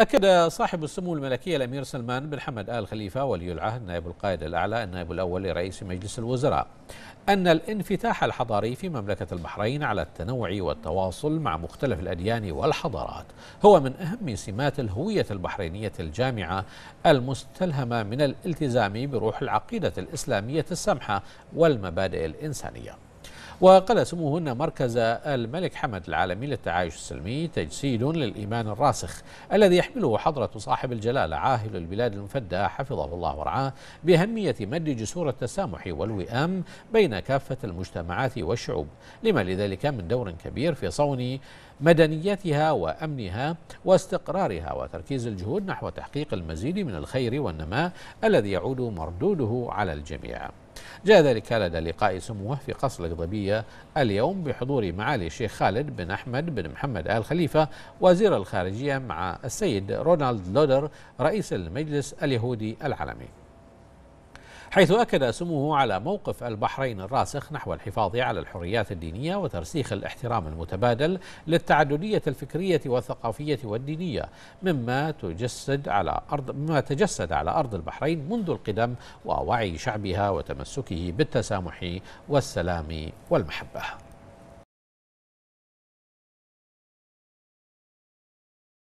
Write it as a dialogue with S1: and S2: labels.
S1: أكد صاحب السمو الملكي الأمير سلمان بن حمد آل خليفة ولي العهد نائب القائد الأعلى النائب الأول لرئيس مجلس الوزراء أن الانفتاح الحضاري في مملكة البحرين على التنوع والتواصل مع مختلف الأديان والحضارات هو من أهم سمات الهوية البحرينية الجامعة المستلهمة من الالتزام بروح العقيدة الإسلامية السمحة والمبادئ الإنسانية وقال سموهن مركز الملك حمد العالمي للتعايش السلمي تجسيد للإيمان الراسخ الذي يحمله حضرة صاحب الجلالة عاهل البلاد المفدى حفظه الله ورعاه بأهمية مد جسور التسامح والوئام بين كافة المجتمعات والشعوب لما لذلك من دور كبير في صون مدنيتها وأمنها واستقرارها وتركيز الجهود نحو تحقيق المزيد من الخير والنماء الذي يعود مردوده على الجميع جاء ذلك لدى لقاء سموه في قصر القضبية اليوم بحضور معالي الشيخ خالد بن أحمد بن محمد آل خليفة وزير الخارجية مع السيد رونالد لودر رئيس المجلس اليهودي العالمي حيث أكد سموه على موقف البحرين الراسخ نحو الحفاظ على الحريات الدينية وترسيخ الاحترام المتبادل للتعددية الفكرية والثقافية والدينية مما تجسد على أرض مما تجسد على أرض البحرين منذ القدم ووعي شعبها وتمسكه بالتسامح والسلام والمحبة